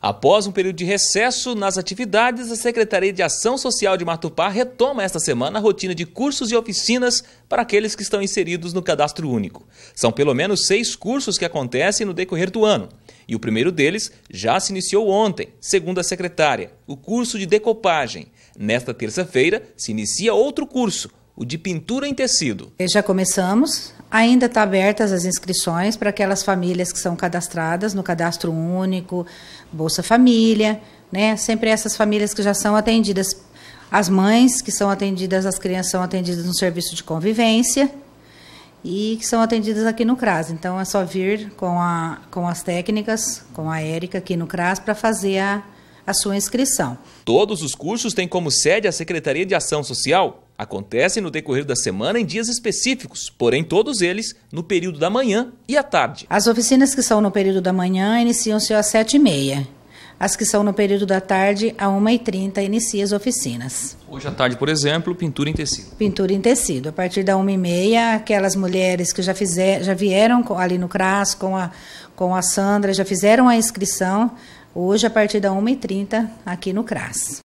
Após um período de recesso nas atividades, a Secretaria de Ação Social de Matupá retoma esta semana a rotina de cursos e oficinas para aqueles que estão inseridos no cadastro único. São pelo menos seis cursos que acontecem no decorrer do ano. E o primeiro deles já se iniciou ontem, segundo a secretária, o curso de decopagem. Nesta terça-feira se inicia outro curso, o de pintura em tecido. Já começamos Ainda está abertas as inscrições para aquelas famílias que são cadastradas no Cadastro Único, Bolsa Família, né? Sempre essas famílias que já são atendidas, as mães que são atendidas, as crianças são atendidas no serviço de convivência e que são atendidas aqui no CRAS. Então é só vir com, a, com as técnicas, com a Érica aqui no CRAS para fazer a, a sua inscrição. Todos os cursos têm como sede a Secretaria de Ação Social, acontecem no decorrer da semana em dias específicos, porém todos eles no período da manhã e à tarde. As oficinas que são no período da manhã iniciam-se às 7h30. As que são no período da tarde, às 1h30, inicia as oficinas. Hoje à tarde, por exemplo, pintura em tecido. Pintura em tecido. A partir da 1h30, aquelas mulheres que já, fizer, já vieram ali no CRAS com a, com a Sandra, já fizeram a inscrição, hoje a partir da 1h30 aqui no CRAS.